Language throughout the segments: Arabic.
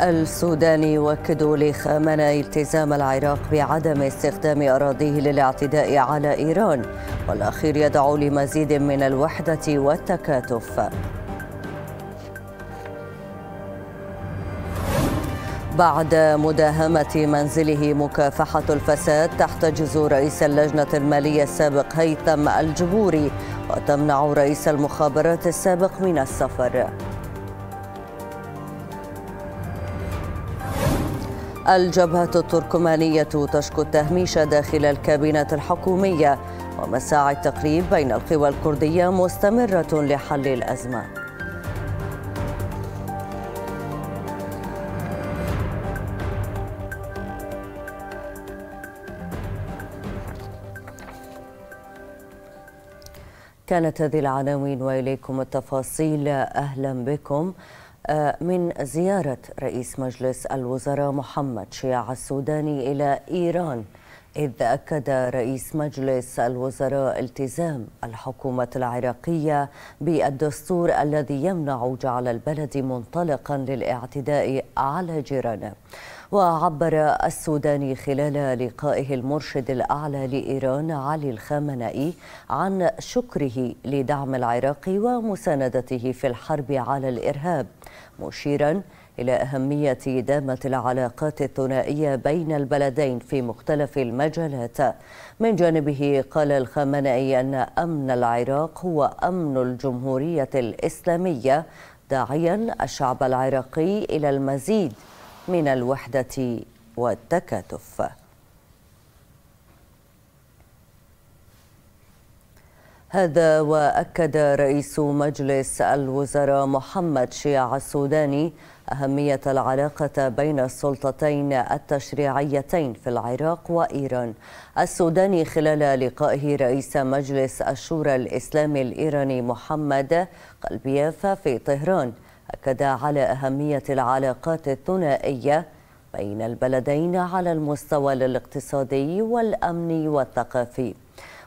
السوداني يؤكد لخامنة التزام العراق بعدم استخدام أراضيه للاعتداء على إيران والأخير يدعو لمزيد من الوحدة والتكاتف بعد مداهمة منزله مكافحة الفساد تحتجز رئيس اللجنة المالية السابق هيثم الجبوري وتمنع رئيس المخابرات السابق من السفر الجبهة التركمانية تشكو التهميش داخل الكابينة الحكومية ومساعي التقريب بين القوى الكردية مستمرة لحل الأزمة كانت هذه العناوين وإليكم التفاصيل أهلا بكم من زيارة رئيس مجلس الوزراء محمد شياع السوداني إلى إيران إذ أكد رئيس مجلس الوزراء التزام الحكومة العراقية بالدستور الذي يمنع جعل البلد منطلقا للاعتداء على جيرانه وعبر السوداني خلال لقائه المرشد الأعلى لإيران علي الخامنئي عن شكره لدعم العراق ومساندته في الحرب على الإرهاب مشيرا إلى أهمية إدامة العلاقات الثنائية بين البلدين في مختلف المجالات من جانبه قال الخامنئي أن أمن العراق هو أمن الجمهورية الإسلامية داعيا الشعب العراقي إلى المزيد من الوحدة والتكاتف هذا وأكد رئيس مجلس الوزراء محمد شيع السوداني أهمية العلاقة بين السلطتين التشريعيتين في العراق وإيران السوداني خلال لقائه رئيس مجلس الشورى الإسلامي الإيراني محمد قلبياف في طهران أكد على أهمية العلاقات الثنائية بين البلدين على المستوى الاقتصادي والأمني والثقافي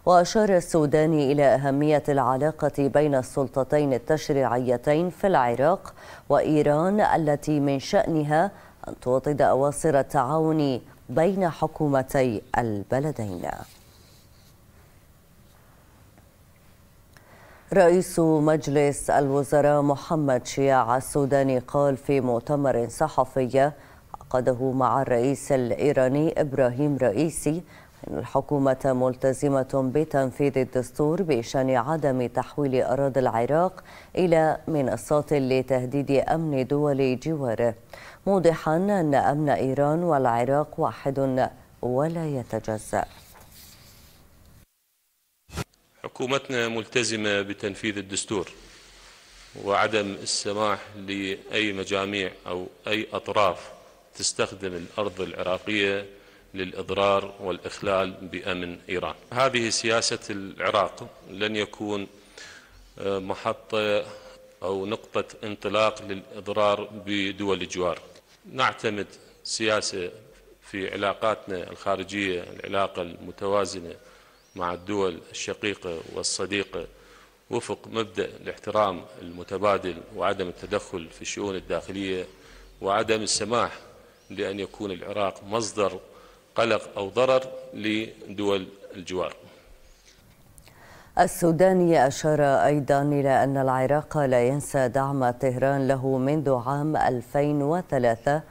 وأشار السوداني إلى أهمية العلاقة بين السلطتين التشريعيتين في العراق وإيران التي من شأنها أن توطد أواصر التعاون بين حكومتي البلدين رئيس مجلس الوزراء محمد شياع السوداني قال في مؤتمر صحفي عقده مع الرئيس الإيراني إبراهيم رئيسي أن الحكومة ملتزمة بتنفيذ الدستور بشأن عدم تحويل أراضي العراق إلى منصات لتهديد أمن دول جواره موضحا أن أمن إيران والعراق واحد ولا يتجزأ حكومتنا ملتزمة بتنفيذ الدستور وعدم السماح لأي مجاميع أو أي أطراف تستخدم الأرض العراقية للإضرار والإخلال بأمن إيران هذه سياسة العراق لن يكون آه، محطة أو نقطة انطلاق للإضرار بدول الجوار نعتمد سياسة في علاقاتنا الخارجية العلاقة المتوازنة مع الدول الشقيقة والصديقة وفق مبدأ الاحترام المتبادل وعدم التدخل في الشؤون الداخلية وعدم السماح لأن يكون العراق مصدر قلق أو ضرر لدول الجوار السوداني أشار أيضا إلى أن العراق لا ينسى دعم طهران له منذ عام 2003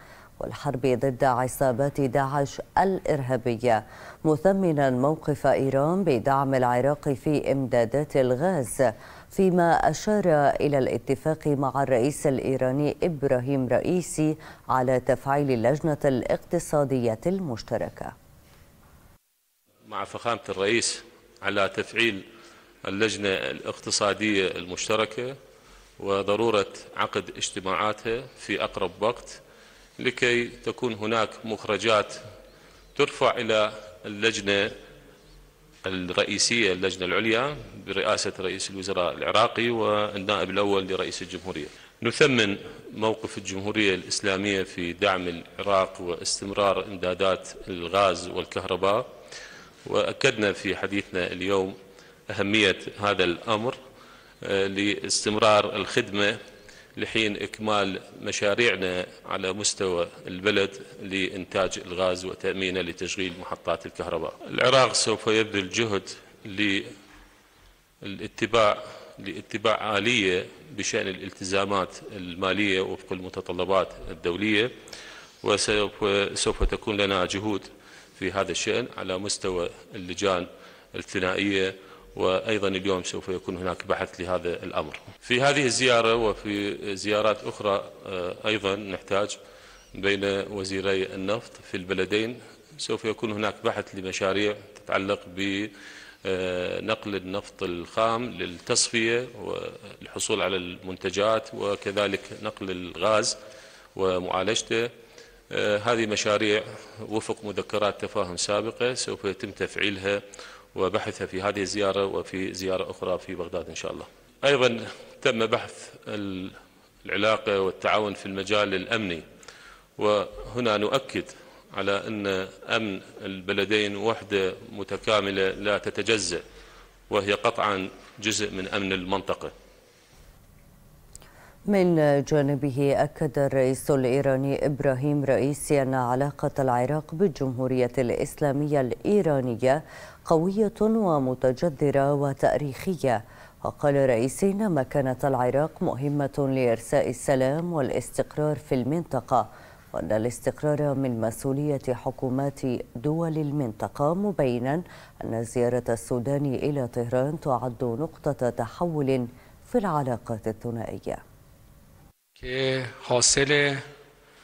والحرب ضد عصابات داعش الإرهابية مثمنا موقف إيران بدعم العراق في إمدادات الغاز فيما أشار إلى الاتفاق مع الرئيس الإيراني إبراهيم رئيسي على تفعيل اللجنة الاقتصادية المشتركة مع فخامة الرئيس على تفعيل اللجنة الاقتصادية المشتركة وضرورة عقد اجتماعاتها في أقرب وقت لكي تكون هناك مخرجات ترفع إلى اللجنة الرئيسية اللجنة العليا برئاسة رئيس الوزراء العراقي والنائب الأول لرئيس الجمهورية نثمن موقف الجمهورية الإسلامية في دعم العراق واستمرار إمدادات الغاز والكهرباء وأكدنا في حديثنا اليوم أهمية هذا الأمر آه، لاستمرار الخدمة لحين إكمال مشاريعنا على مستوى البلد لإنتاج الغاز وتأمينه لتشغيل محطات الكهرباء العراق سوف يبذل جهد للاتباع لاتباع آلية بشأن الالتزامات المالية وفق المتطلبات الدولية وسوف تكون لنا جهود في هذا الشأن على مستوى اللجان الثنائية وأيضا اليوم سوف يكون هناك بحث لهذا الأمر في هذه الزيارة وفي زيارات أخرى آه، أيضا نحتاج بين وزيري النفط في البلدين سوف يكون هناك بحث لمشاريع تتعلق ب آه، نقل النفط الخام للتصفية والحصول على المنتجات وكذلك نقل الغاز ومعالجته آه، هذه مشاريع وفق مذكرات تفاهم سابقة سوف يتم تفعيلها وبحثها في هذه الزيارة وفي زيارة أخرى في بغداد إن شاء الله أيضا تم بحث العلاقة والتعاون في المجال الأمني وهنا نؤكد على أن أمن البلدين وحدة متكاملة لا تتجزأ وهي قطعا جزء من أمن المنطقة من جانبه أكد الرئيس الإيراني إبراهيم رئيسي أن علاقة العراق بالجمهورية الإسلامية الإيرانية قوية ومتجذرة وتاريخية وقال رئيسي إن مكانة العراق مهمة لإرساء السلام والاستقرار في المنطقة وأن الاستقرار من مسؤولية حكومات دول المنطقة مبينا أن زيارة السودان إلى طهران تعد نقطة تحول في العلاقات الثنائيه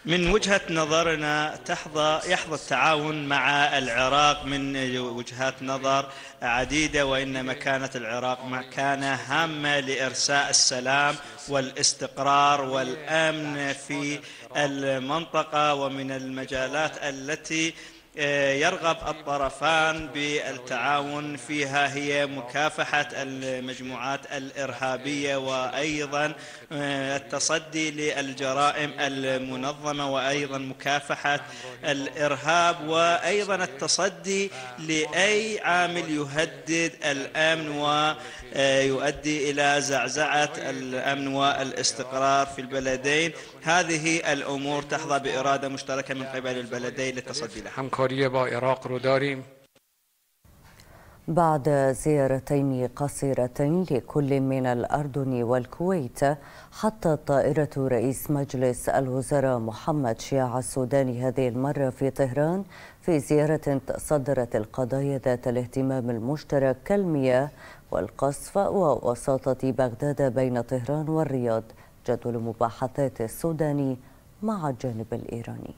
من وجهة نظرنا تحظى يحظى التعاون مع العراق من وجهات نظر عديدة وإن مكانة العراق مكانة هامة لإرساء السلام والاستقرار والأمن في المنطقة ومن المجالات التي آه، يرغب الطرفان بالتعاون فيها هي مكافحة المجموعات الإرهابية وأيضا آه، التصدي للجرائم المنظمة وأيضا مكافحة الإرهاب وأيضا التصدي لأي عامل يهدد الأمن و. يؤدي إلى زعزعة الأمن والاستقرار في البلدين هذه الأمور تحظى بإرادة مشتركة من قبل البلدين للتصدي لها عراق بعد زيارتين قصيرتين لكل من الأردن والكويت حطت طائرة رئيس مجلس الوزراء محمد شيع السوداني هذه المرة في طهران في زيارة تصدرت القضايا ذات الاهتمام المشترك كالمياه والقصف ووساطة بغداد بين طهران والرياض جدول مباحثات السوداني مع الجانب الإيراني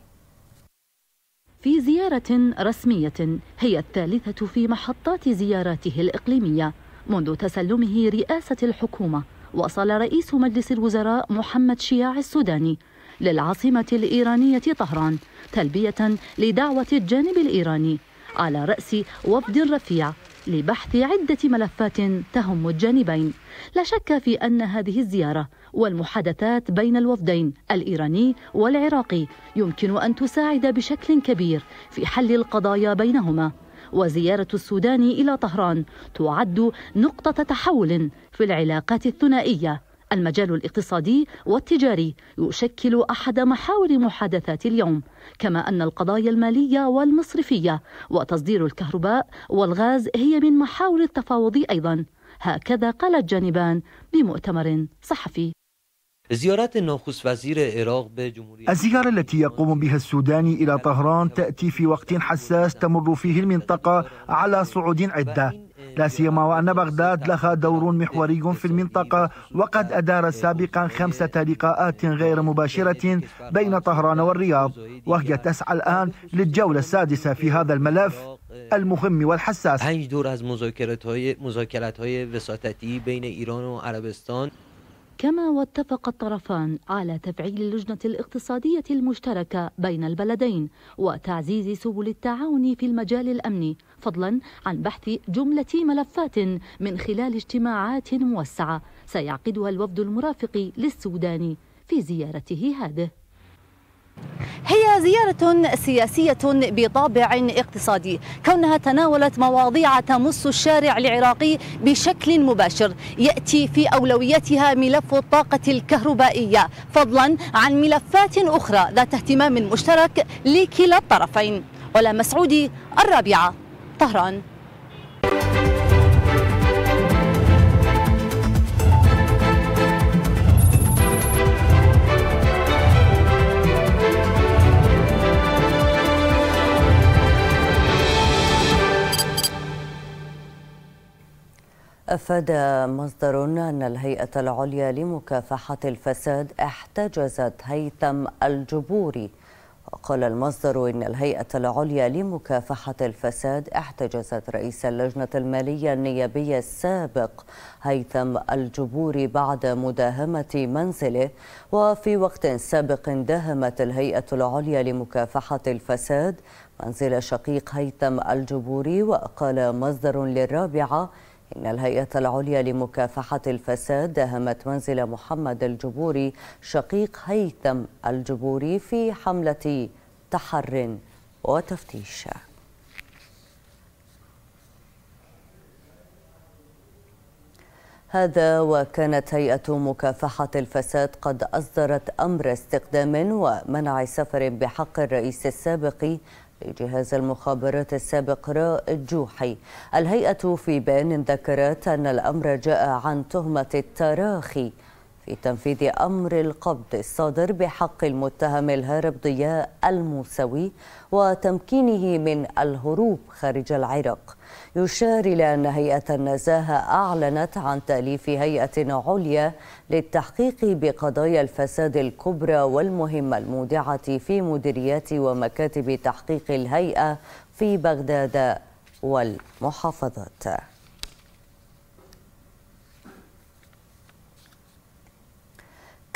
في زيارة رسمية هي الثالثة في محطات زياراته الإقليمية منذ تسلمه رئاسة الحكومة وصل رئيس مجلس الوزراء محمد شياع السوداني للعاصمة الإيرانية طهران تلبية لدعوة الجانب الإيراني على رأس وفد رفيع لبحث عدة ملفات تهم الجانبين لا شك في أن هذه الزيارة والمحادثات بين الوفدين الإيراني والعراقي يمكن أن تساعد بشكل كبير في حل القضايا بينهما وزيارة السودان إلى طهران تعد نقطة تحول في العلاقات الثنائية المجال الاقتصادي والتجاري يشكل احد محاور محادثات اليوم كما ان القضايا الماليه والمصرفيه وتصدير الكهرباء والغاز هي من محاور التفاوض ايضا هكذا قال الجانبان بمؤتمر صحفي الزيارة التي يقوم بها السوداني إلى طهران تأتي في وقت حساس تمر فيه المنطقة على صعود عدة لا سيما وأن بغداد لها دور محوري في المنطقة وقد أدار سابقا خمسة لقاءات غير مباشرة بين طهران والرياض وهي تسعى الآن للجولة السادسة في هذا الملف المهم والحساس دور كما واتفق الطرفان على تفعيل اللجنة الاقتصادية المشتركة بين البلدين وتعزيز سبل التعاون في المجال الأمني فضلا عن بحث جملة ملفات من خلال اجتماعات موسعة سيعقدها الوفد المرافق للسودان في زيارته هذه هي زيارة سياسية بطابع اقتصادي كونها تناولت مواضيع تمس الشارع العراقي بشكل مباشر يأتي في أولويتها ملف الطاقة الكهربائية فضلا عن ملفات أخرى ذات اهتمام مشترك لكلا الطرفين ولا مسعودي الرابعة طهران أفاد مصدر أن الهيئة العليا لمكافحة الفساد احتجزت هيثم الجبوري وقال المصدر إن الهيئة العليا لمكافحة الفساد احتجزت رئيس اللجنة المالية النيابية السابق هيثم الجبوري بعد مداهمة منزله وفي وقت سابق داهمت الهيئة العليا لمكافحة الفساد منزل شقيق هيثم الجبوري وقال مصدر للرابعة إن الهيئة العليا لمكافحة الفساد داهمت منزل محمد الجبوري شقيق هيثم الجبوري في حملة تحر وتفتيش هذا وكانت هيئة مكافحة الفساد قد أصدرت أمر استقدام ومنع سفر بحق الرئيس السابق لجهاز المخابرات السابق رائد جوحي الهيئة في بيان ذكرت أن الأمر جاء عن تهمة التراخي في تنفيذ أمر القبض الصادر بحق المتهم الهارب ضياء الموسوي وتمكينه من الهروب خارج العراق يشار إلى أن هيئة النزاهة أعلنت عن تأليف هيئة عليا للتحقيق بقضايا الفساد الكبرى والمهمة المودعة في مديريات ومكاتب تحقيق الهيئة في بغداد والمحافظات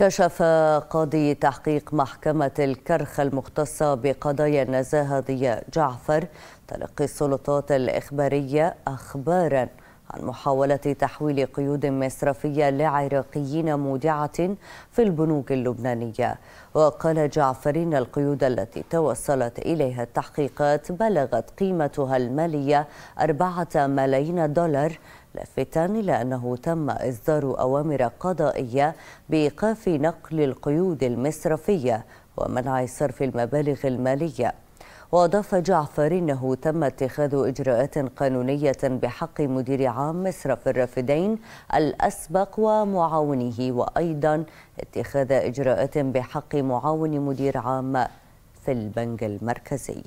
كشف قاضي تحقيق محكمة الكرخ المختصة بقضايا النزاهة ضياء جعفر تلقي السلطات الإخبارية أخباراً عن محاولة تحويل قيود مصرفية لعراقيين مودعة في البنوك اللبنانية وقال جعفر إن القيود التي توصلت إليها التحقيقات بلغت قيمتها المالية أربعة ملايين دولار لافتا إلى أنه تم إصدار أوامر قضائية بإيقاف نقل القيود المصرفية ومنع صرف المبالغ المالية وأضاف جعفر أنه تم اتخاذ إجراءات قانونية بحق مدير عام مصرف الرافدين الأسبق ومعاونه وأيضا اتخاذ إجراءات بحق معاون مدير عام في البنك المركزي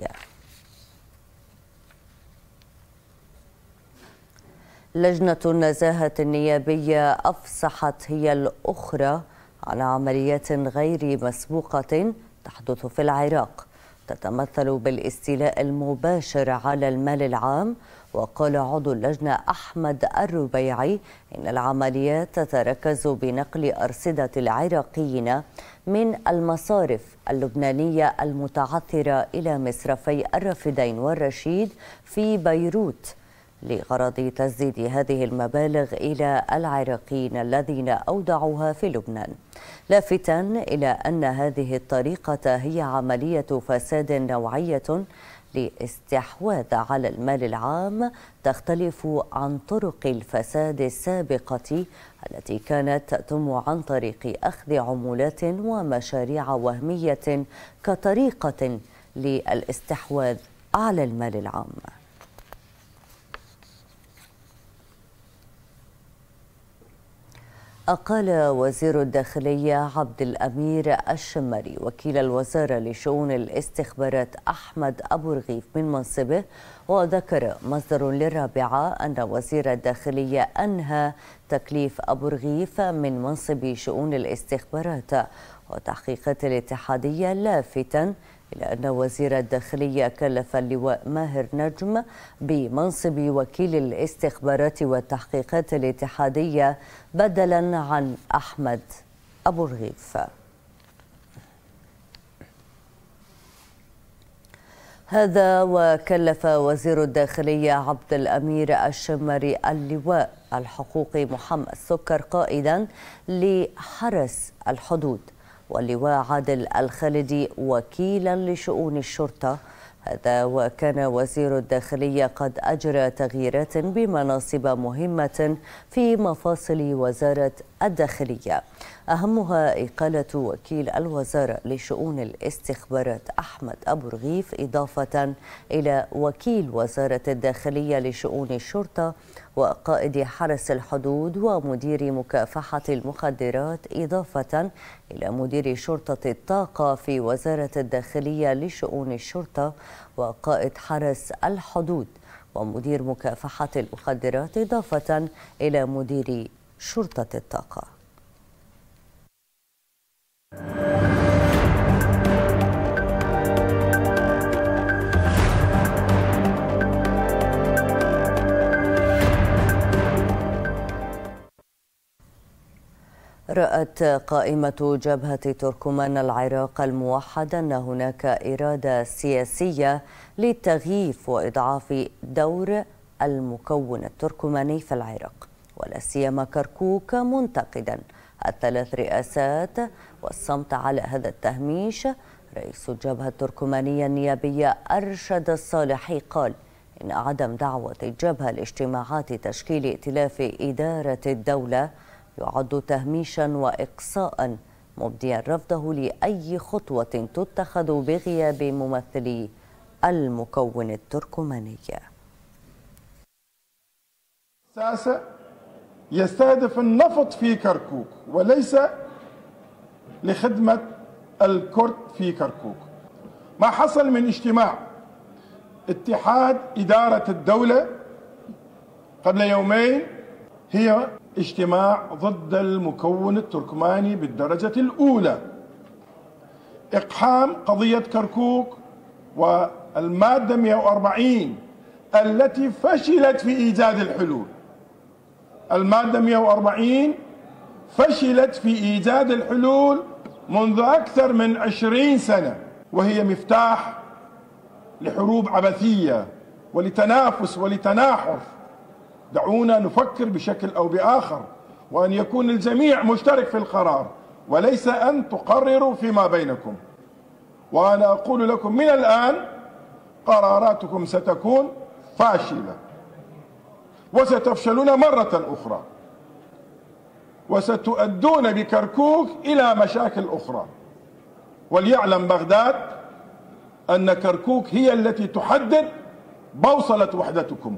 لجنة النزاهة النيابية أفصحت هي الأخرى عن عمليات غير مسبوقة تحدث في العراق تتمثل بالاستيلاء المباشر على المال العام وقال عضو اللجنة أحمد الربيعي إن العمليات تتركز بنقل أرصدة العراقيين من المصارف اللبنانية المتعثرة إلى مصرفي الرافدين والرشيد في بيروت لغرض تسديد هذه المبالغ إلى العراقيين الذين أودعوها في لبنان لافتا إلى أن هذه الطريقة هي عملية فساد نوعية لاستحواذ على المال العام تختلف عن طرق الفساد السابقة التي كانت تتم عن طريق أخذ عمولات ومشاريع وهمية كطريقة للاستحواذ على المال العام أقال وزير الداخلية عبد الأمير الشمري وكيل الوزارة لشؤون الاستخبارات أحمد أبو رغيف من منصبه وذكر مصدر للرابعة أن وزير الداخلية أنهى تكليف أبو رغيف من منصب شؤون الاستخبارات وتحقيقات الاتحادية لافتا إلى أن وزير الداخلية كلف اللواء ماهر نجم بمنصب وكيل الاستخبارات والتحقيقات الاتحادية بدلا عن أحمد أبو الغيف هذا وكلف وزير الداخلية عبد الأمير الشمري اللواء الحقوقي محمد سكر قائدا لحرس الحدود واللواء عادل الخالدي وكيلا لشؤون الشرطة هذا وكان وزير الداخلية قد أجرى تغييرات بمناصب مهمة في مفاصل وزارة الداخلية أهمها إقالة وكيل الوزارة لشؤون الاستخبارات أحمد أبو رغيف إضافة إلى وكيل وزارة الداخلية لشؤون الشرطة وقائد حرس الحدود ومدير مكافحة المخدرات إضافة إلى مدير شرطة الطاقة في وزارة الداخلية لشؤون الشرطة وقائد حرس الحدود ومدير مكافحة المخدرات إضافة إلى مدير شرطة الطاقة رأت قائمة جبهة تركمان العراق الموحدة أن هناك إرادة سياسية لتغييف وإضعاف دور المكون التركماني في العراق ولا سيما كركوك منتقدا الثلاث رئاسات والصمت على هذا التهميش رئيس الجبهة التركمانية النيابية أرشد الصالحي قال إن عدم دعوة الجبهة لاجتماعات تشكيل ائتلاف إدارة الدولة يعد تهميشا وإقصاء مبديا رفضه لأي خطوة تتخذ بغياب ممثلي المكون التركماني. يستهدف النفط في كركوك وليس لخدمة الكرد في كركوك ما حصل من اجتماع اتحاد إدارة الدولة قبل يومين هي اجتماع ضد المكون التركماني بالدرجة الأولى إقحام قضية كركوك والمادة 140 التي فشلت في إيجاد الحلول المادة 140 فشلت في إيجاد الحلول منذ أكثر من 20 سنة وهي مفتاح لحروب عبثية ولتنافس ولتناحر دعونا نفكر بشكل أو بآخر وأن يكون الجميع مشترك في القرار وليس أن تقرروا فيما بينكم وأنا أقول لكم من الآن قراراتكم ستكون فاشله وستفشلون مرة أخرى وستؤدون بكركوك إلى مشاكل أخرى وليعلم بغداد أن كركوك هي التي تحدد بوصلة وحدتكم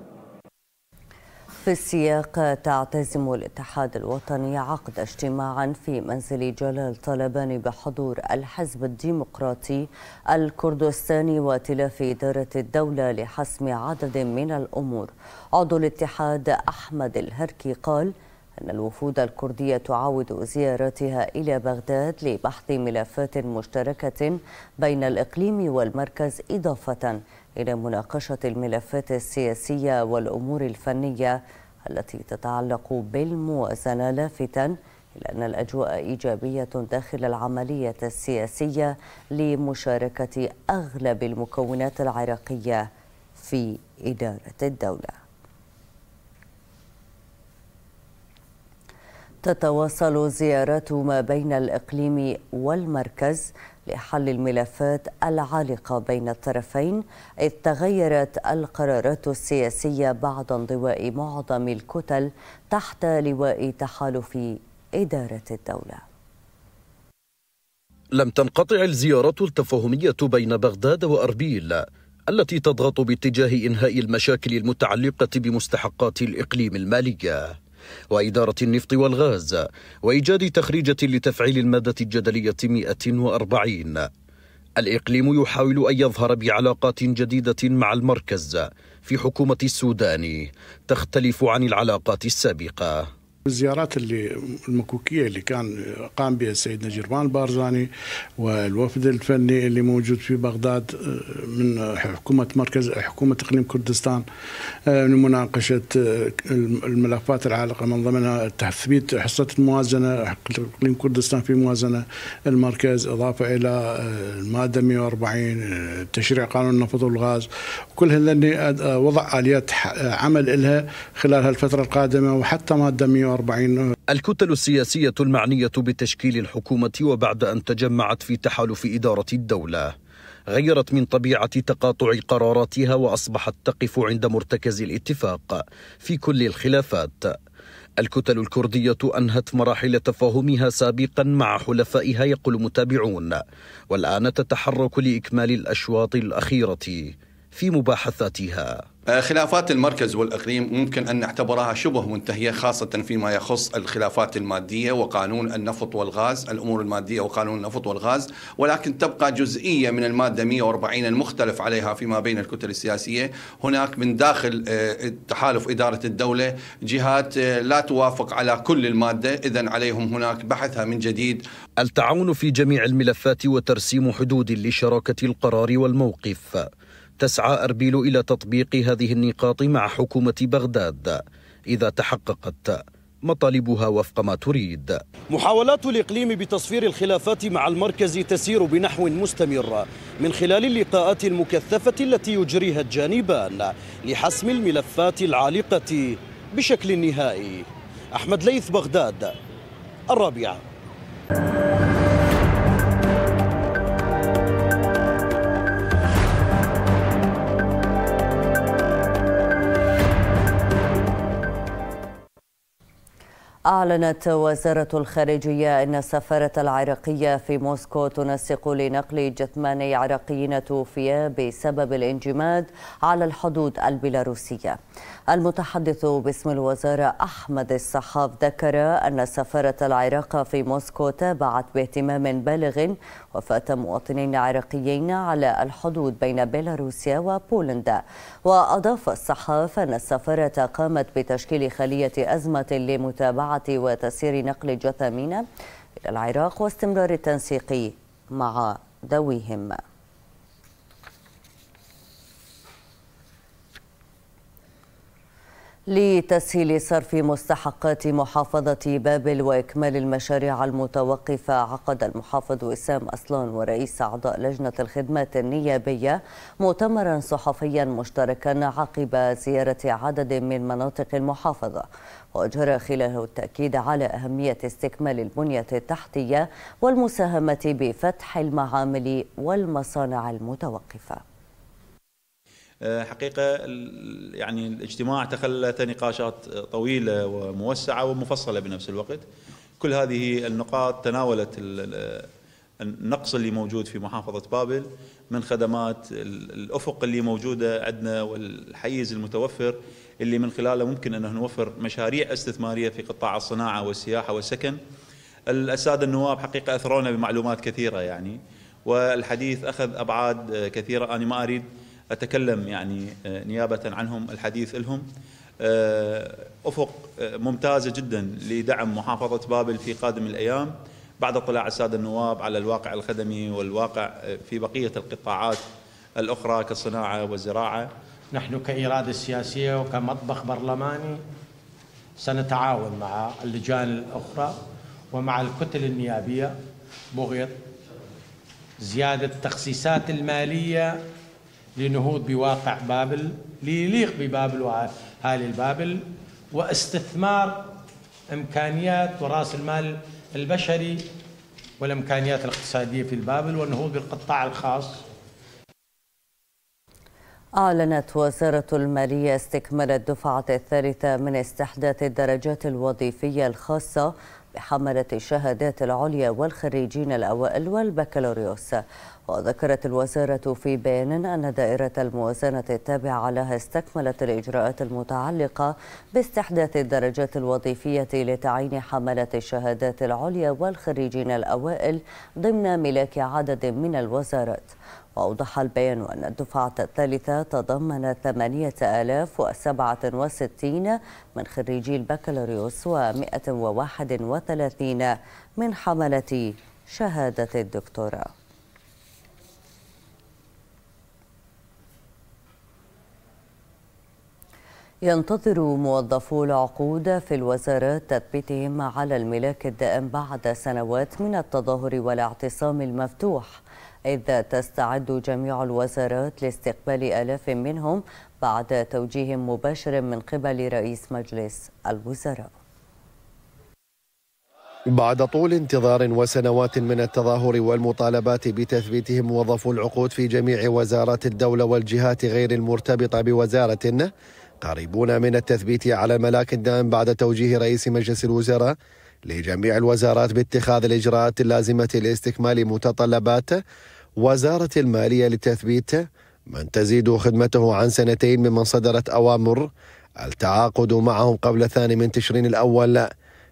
في السياق تعتزم الاتحاد الوطني عقد اجتماعا في منزل جلال طلبان بحضور الحزب الديمقراطي الكردستاني واتلاف إدارة الدولة لحسم عدد من الأمور عضو الاتحاد أحمد الهركي قال أن الوفود الكردية تعاود زيارتها إلى بغداد لبحث ملفات مشتركة بين الإقليم والمركز إضافة إلى مناقشة الملفات السياسية والأمور الفنية التي تتعلق بالموازنة لافتاً إلى أن الأجواء إيجابية داخل العملية السياسية لمشاركة أغلب المكونات العراقية في إدارة الدولة تتواصل زيارات ما بين الإقليم والمركز لحل الملفات العالقة بين الطرفين إذ تغيرت القرارات السياسية بعد انضواء معظم الكتل تحت لواء تحالف إدارة الدولة لم تنقطع الزيارات التفاهمية بين بغداد وأربيل التي تضغط باتجاه إنهاء المشاكل المتعلقة بمستحقات الإقليم المالية وإدارة النفط والغاز وإيجاد تخريجة لتفعيل المادة الجدلية 140 الإقليم يحاول أن يظهر بعلاقات جديدة مع المركز في حكومة السودان تختلف عن العلاقات السابقة الزيارات اللي المكوكيه اللي كان قام بها السيد نجربان البارزاني والوفد الفني اللي موجود في بغداد آه، من حكومه مركز حكومه اقليم كردستان آه، لمناقشه آه، الملفات العالقه من ضمنها تثبيت حصه الموازنه اقليم كردستان في موازنه المركز اضافه الى الماده 140 تشريع قانون النفط والغاز وكل هذا وضع اليات عمل لها خلال هالفتره القادمه وحتى ماده 140 40 الكتل السياسية المعنية بتشكيل الحكومة وبعد أن تجمعت في تحالف إدارة الدولة غيرت من طبيعة تقاطع قراراتها وأصبحت تقف عند مرتكز الاتفاق في كل الخلافات الكتل الكردية أنهت مراحل تفاهمها سابقا مع حلفائها يقول متابعون والآن تتحرك لإكمال الأشواط الأخيرة في مباحثاتها آه، خلافات المركز والإقليم ممكن أن نعتبرها شبه منتهية خاصة فيما يخص الخلافات المادية وقانون النفط والغاز الأمور المادية وقانون النفط والغاز ولكن تبقى جزئية من المادة 140 المختلف عليها فيما بين الكتل السياسية هناك من داخل آه، تحالف إدارة الدولة جهات آه، لا توافق على كل المادة إذا عليهم هناك بحثها من جديد التعاون في جميع الملفات وترسيم حدود لشراكة القرار والموقف تسعى أربيل إلى تطبيق هذه النقاط مع حكومة بغداد إذا تحققت مطالبها وفق ما تريد محاولات الإقليم بتصفير الخلافات مع المركز تسير بنحو مستمر من خلال اللقاءات المكثفة التي يجريها الجانبان لحسم الملفات العالقة بشكل نهائي أحمد ليث بغداد الرابعة أعلنت وزارة الخارجية أن السفارة العراقية في موسكو تنسق لنقل جثمان عراقيين توفيا بسبب الانجماد على الحدود البيلاروسية المتحدث باسم الوزارة أحمد الصحاف ذكر أن سفارة العراق في موسكو تابعت باهتمام بالغ وفاة مواطنين عراقيين على الحدود بين بيلاروسيا وبولندا وأضاف الصحافه أن السفارة قامت بتشكيل خلية أزمة لمتابعة وتسيير نقل الجثامين إلى العراق واستمرار التنسيق مع ذويهم لتسهيل صرف مستحقات محافظة بابل وإكمال المشاريع المتوقفة عقد المحافظ وسام أصلان ورئيس أعضاء لجنة الخدمات النيابية مؤتمرا صحفيا مشتركا عقب زيارة عدد من مناطق المحافظة وأجرى خلاله التأكيد على أهمية استكمال البنية التحتية والمساهمة بفتح المعامل والمصانع المتوقفة آه، حقيقه يعني الاجتماع تخلت نقاشات طويله وموسعه ومفصله بنفس الوقت كل هذه النقاط تناولت النقص اللي موجود في محافظه بابل من خدمات الافق اللي موجوده عندنا والحيز المتوفر اللي من خلاله ممكن ان نوفر مشاريع استثماريه في قطاع الصناعه والسياحه والسكن. الاساتذه النواب حقيقه اثرونا بمعلومات كثيره يعني والحديث اخذ ابعاد كثيره انا ما اريد أتكلم يعني آه، نيابة عنهم الحديث لهم آه، أفق آه، ممتازة جدا لدعم محافظة بابل في قادم الأيام بعد اطلاع السادة النواب على الواقع الخدمي والواقع في بقية القطاعات الأخرى كالصناعة والزراعة نحن كإرادة سياسية وكمطبخ برلماني سنتعاون مع اللجان الأخرى ومع الكتل النيابية بغية زيادة التخصيصات المالية لنهوض بواقع بابل ليليق ببابل وأهالي البابل واستثمار إمكانيات ورأس المال البشري والإمكانيات الاقتصادية في البابل والنهوض بالقطاع الخاص أعلنت وزارة المالية استكمال الدفعة الثالثة من استحداث الدرجات الوظيفية الخاصة بحملة الشهادات العليا والخريجين الأوائل والبكالوريوس وذكرت الوزارة في بيان أن دائرة الموازنة التابعة لها استكملت الإجراءات المتعلقة باستحداث الدرجات الوظيفية لتعيين حملة الشهادات العليا والخريجين الأوائل ضمن ملاك عدد من الوزارات وأوضح البيان أن الدفعة الثالثة تضمنت 8067 من خريجي البكالوريوس و131 من حملة شهادة الدكتوراه ينتظر موظفو العقود في الوزارات تثبيتهم على الملاك الدائم بعد سنوات من التظاهر والاعتصام المفتوح إذ تستعد جميع الوزارات لاستقبال آلاف منهم بعد توجيه مباشر من قبل رئيس مجلس الوزراء بعد طول انتظار وسنوات من التظاهر والمطالبات بتثبيتهم موظفو العقود في جميع وزارات الدولة والجهات غير المرتبطة بوزارة قريبون من التثبيت على ملاك الدائم بعد توجيه رئيس مجلس الوزراء لجميع الوزارات باتخاذ الإجراءات اللازمة لاستكمال متطلبات وزارة المالية للتثبيت من تزيد خدمته عن سنتين ممن صدرت أوامر التعاقد معهم قبل الثاني من تشرين الأول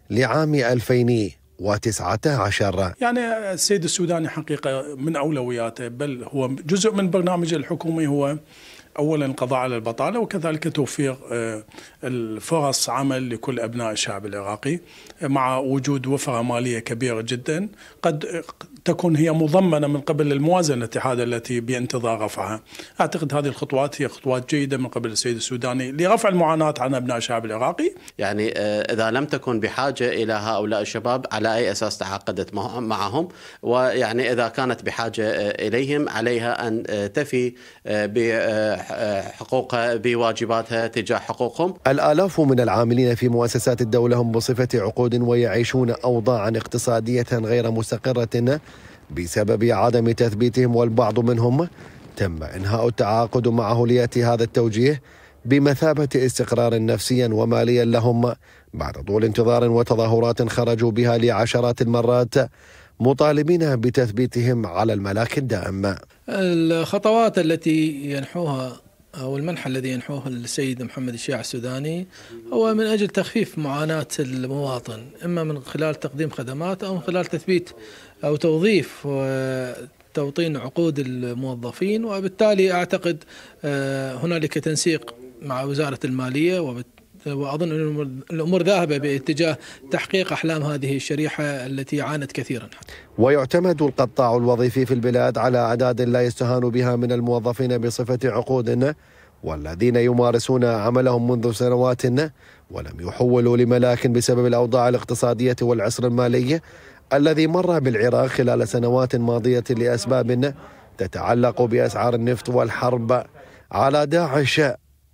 لعام 2019 يعني السيد السوداني حقيقة من أولوياته بل هو جزء من برنامجه الحكومي هو اولا القضاء على البطاله وكذلك توفير آه، الفرص عمل لكل ابناء الشعب العراقي آه، مع وجود وفره ماليه كبيره جدا قد آه، تكون هي مضمنه من قبل الموازنه الاتحاد التي بانتظار رفعها. اعتقد هذه الخطوات هي خطوات جيده من قبل السيد السوداني لرفع المعاناه عن ابناء الشعب العراقي. يعني اذا لم تكن بحاجه الى هؤلاء الشباب على اي اساس تعاقدت معهم ويعني اذا كانت بحاجه اليهم عليها ان تفي ب حقوقها بواجباتها تجاه حقوقهم الآلاف من العاملين في مؤسسات الدولة هم بصفة عقود ويعيشون أوضاعا اقتصادية غير مستقرة بسبب عدم تثبيتهم والبعض منهم تم إنهاء التعاقد معه ليأتي هذا التوجيه بمثابة استقرار نفسيا وماليا لهم بعد طول انتظار وتظاهرات خرجوا بها لعشرات المرات مطالبين بتثبيتهم على الملاك الدائم الخطوات التي ينحوها أو المنح الذي ينحوه السيد محمد الشيع السوداني هو من أجل تخفيف معاناة المواطن إما من خلال تقديم خدمات أو من خلال تثبيت أو توظيف توطين عقود الموظفين وبالتالي أعتقد آه، هنالك تنسيق مع وزارة المالية وبالتالي واظن ان الامور ذاهبه باتجاه تحقيق احلام هذه الشريحه التي عانت كثيرا. ويعتمد القطاع الوظيفي في البلاد على اعداد لا يستهان بها من الموظفين بصفه عقود والذين يمارسون عملهم منذ سنوات ولم يحولوا لملاك بسبب الاوضاع الاقتصاديه والعسر المالي الذي مر بالعراق خلال سنوات ماضيه لاسباب تتعلق باسعار النفط والحرب على داعش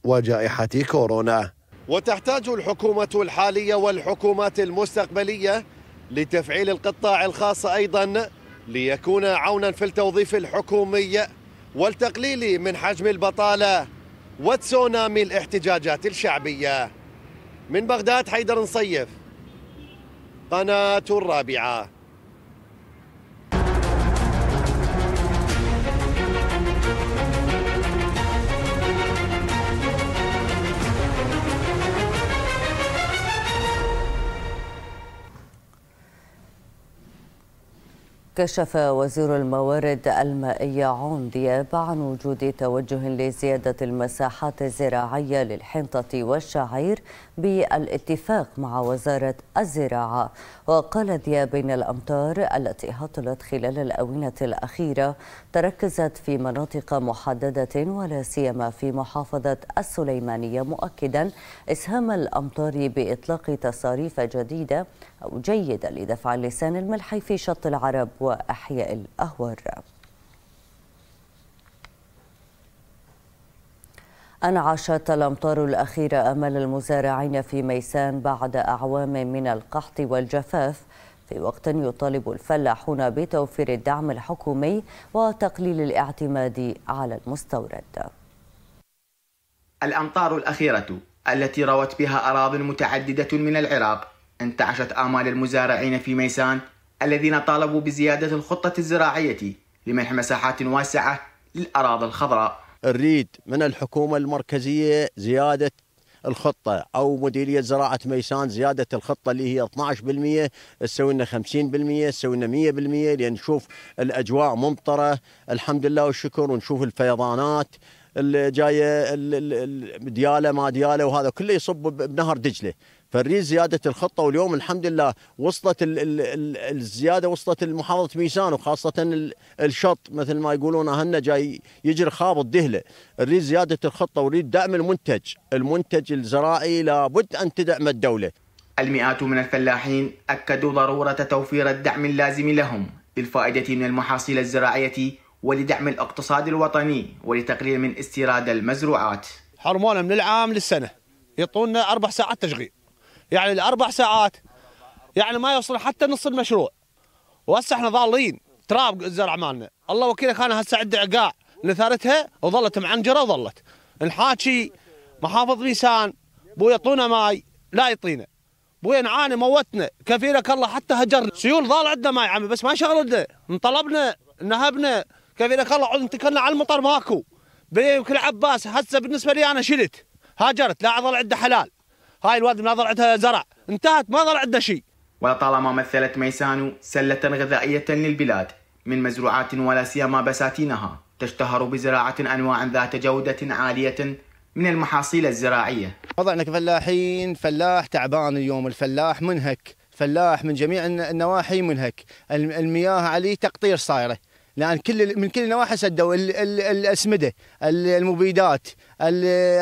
وجائحه كورونا وتحتاج الحكومة الحالية والحكومات المستقبلية لتفعيل القطاع الخاص أيضا ليكون عونا في التوظيف الحكومي والتقليل من حجم البطالة وتسونامي الاحتجاجات الشعبية من بغداد حيدر نصيف قناة الرابعة كشف وزير الموارد المائية عون دياب عن وجود توجه لزيادة المساحات الزراعية للحنطة والشعير بالاتفاق مع وزارة الزراعة وقال دياب إن الأمطار التي هطلت خلال الأونة الأخيرة تركزت في مناطق محددة ولا سيما في محافظة السليمانية مؤكدا إسهام الأمطار بإطلاق تصاريف جديدة أو جيدة لدفع اللسان الملحي في شط العرب وأحياء الأهور أنعشت الأمطار الأخيرة أمل المزارعين في ميسان بعد أعوام من القحط والجفاف في وقت يطالب الفلاحون بتوفير الدعم الحكومي وتقليل الاعتماد على المستورد الأمطار الأخيرة التي روت بها أراض متعددة من العراق انتعشت آمال المزارعين في ميسان الذين طالبوا بزيادة الخطة الزراعية لمنح مساحات واسعة للأراضي الخضراء نريد من الحكومة المركزية زيادة الخطة أو مديرية زراعة ميسان زيادة الخطة اللي هي 12% تسوي لنا 50% تسوي لنا 100% لأن نشوف الأجواء ممطرة الحمد لله والشكر ونشوف الفيضانات اللي جايه دياله ما دياله وهذا كله يصب بنهر دجله فريز زياده الخطه واليوم الحمد لله وصلت الـ الـ الـ الزياده وصلت لمحافظه ميسان وخاصه الشط مثل ما يقولون اهلنا جاي يجري خابط دهله نريد زياده الخطه وريد دعم المنتج المنتج الزراعي لابد ان تدعم الدوله المئات من الفلاحين اكدوا ضروره توفير الدعم اللازم لهم للفائده من المحاصيل الزراعيه ولدعم الاقتصاد الوطني ولتقليل من استيراد المزروعات حرمونا من العام للسنه يعطونا اربع ساعات تشغيل يعني الاربع ساعات يعني ما يوصل حتى نص المشروع وهسه احنا ضالين تراب الزرع مالنا الله وكيلك انا هسه عندي عقاع نثرتها وظلت معنجره وظلت نحاكي محافظ ميسان بو يعطونا ماي لا يعطينا بويا نعاني موتنا كفيلك الله حتى هجرنا سيول ضال عندنا ماي عمي بس ما شغلنا انطلبنا نهبنا كفيلك الله انتكلنا على المطر ماكو بيك العباس هسه بالنسبه لي انا شلت هاجرت لا عضل عنده حلال هاي الواد ما ظل عندها زرع انتهت ما ظل عندنا شيء ولطالما مثلت ميسان سلة غذائية للبلاد من مزروعات ولا سيما بساتينها تشتهر بزراعة أنواع ذات جودة عالية من المحاصيل الزراعية وضعنا كفلاحين فلاح تعبان اليوم الفلاح منهك فلاح من جميع النواحي منهك المياه عليه تقطير صايره لان كل من كل النواحي سدوا الاسمده المبيدات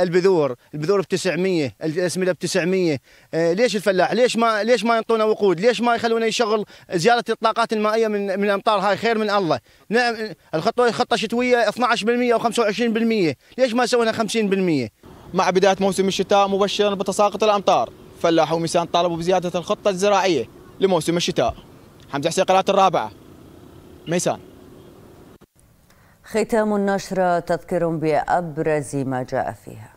البذور البذور ب 900 الاسمده ب 900 آه، ليش الفلاح ليش ما ليش ما ينطونا وقود ليش ما يخلونا يشغل زياده الطاقات المائيه من من الامطار هاي خير من الله نعم الخطه خطه شتويه 12% و 25% ليش ما سوينا 50% مع بدايه موسم الشتاء مبشرا بتساقط الامطار فلاح وميسان طالبوا بزياده الخطه الزراعيه لموسم الشتاء حمزه حسين قناه الرابعه ميسان ختام النشرة تذكر بأبرز ما جاء فيها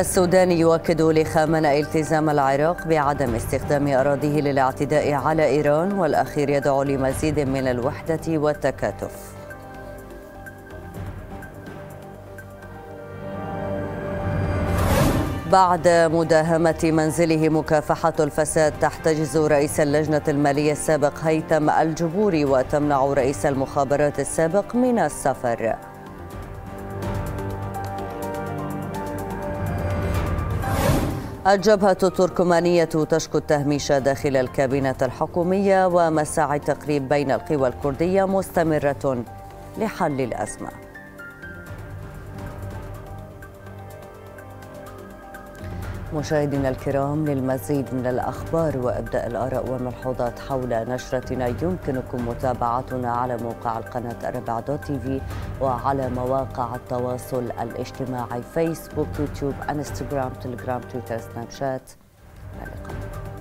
السوداني يؤكد لخامن التزام العراق بعدم استخدام أراضيه للاعتداء على إيران والأخير يدعو لمزيد من الوحدة والتكاتف بعد مداهمة منزله مكافحة الفساد تحتجز رئيس اللجنة المالية السابق هيثم الجبوري وتمنع رئيس المخابرات السابق من السفر الجبهة التركمانية تشكو التهميش داخل الكابينة الحكومية ومساعي التقريب بين القوى الكردية مستمرة لحل الأزمة مشاهدينا الكرام للمزيد من الأخبار وأبداء الآراء والملحوظات حول نشرتنا يمكنكم متابعتنا على موقع القناة الربع دوت تي في وعلى مواقع التواصل الاجتماعي فيسبوك يوتيوب انستغرام تليجرام تويتر سناب شات إلى اللقاء